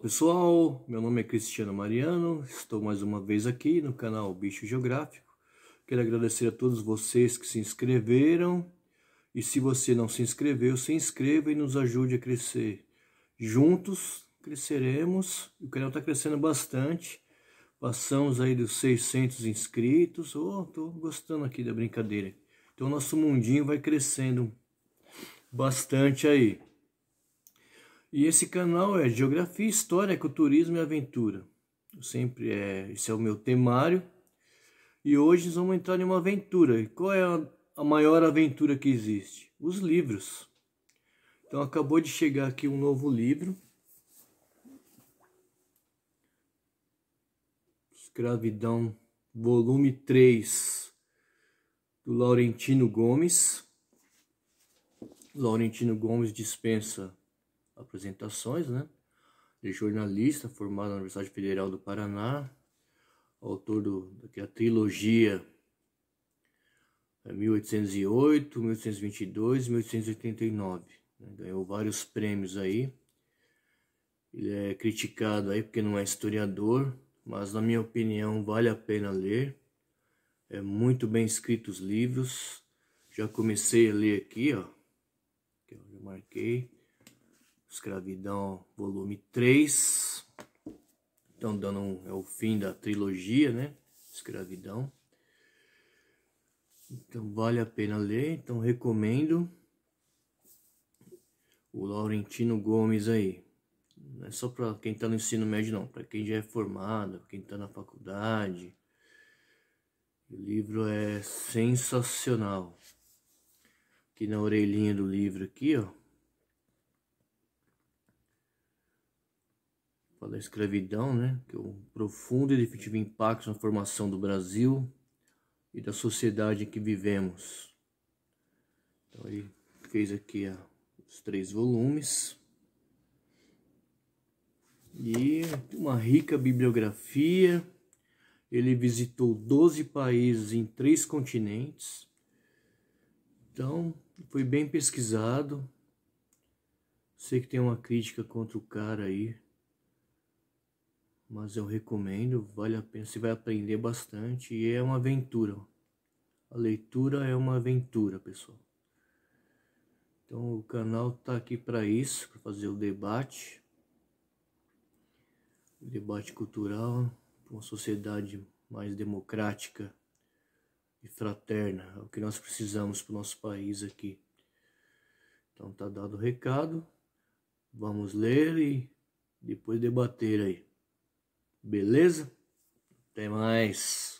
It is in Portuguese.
pessoal, meu nome é Cristiano Mariano, estou mais uma vez aqui no canal Bicho Geográfico. Quero agradecer a todos vocês que se inscreveram e se você não se inscreveu, se inscreva e nos ajude a crescer. Juntos cresceremos, o canal está crescendo bastante, passamos aí dos 600 inscritos, oh, estou gostando aqui da brincadeira. Então nosso mundinho vai crescendo bastante aí. E esse canal é Geografia, História, Ecoturismo e Aventura. Eu sempre é, esse é o meu temário. E hoje nós vamos entrar em uma aventura. E qual é a, a maior aventura que existe? Os livros. Então acabou de chegar aqui um novo livro. Escravidão, volume 3, do Laurentino Gomes. Laurentino Gomes dispensa apresentações, né? De jornalista formado na Universidade Federal do Paraná, autor do, da é trilogia 1808, é, 1822 e 1889. Né? Ganhou vários prêmios aí. Ele é criticado aí porque não é historiador, mas na minha opinião vale a pena ler. É muito bem escrito os livros. Já comecei a ler aqui, ó. Que eu já marquei. Escravidão, volume 3. Então, dando um, é o fim da trilogia, né? Escravidão. Então, vale a pena ler. Então, recomendo o Laurentino Gomes aí. Não é só para quem está no ensino médio, não. Para quem já é formado, quem está na faculdade. O livro é sensacional. Aqui na orelhinha do livro aqui, ó. da escravidão, né, que é um profundo e definitivo impacto na formação do Brasil e da sociedade em que vivemos. Então ele fez aqui ó, os três volumes e uma rica bibliografia. Ele visitou 12 países em três continentes. Então, foi bem pesquisado. Sei que tem uma crítica contra o cara aí, mas eu recomendo, vale a pena, você vai aprender bastante e é uma aventura. A leitura é uma aventura, pessoal. Então o canal tá aqui para isso, para fazer o debate, o debate cultural, uma sociedade mais democrática e fraterna, é o que nós precisamos para o nosso país aqui. Então tá dado o recado, vamos ler e depois debater aí. Beleza? Até mais.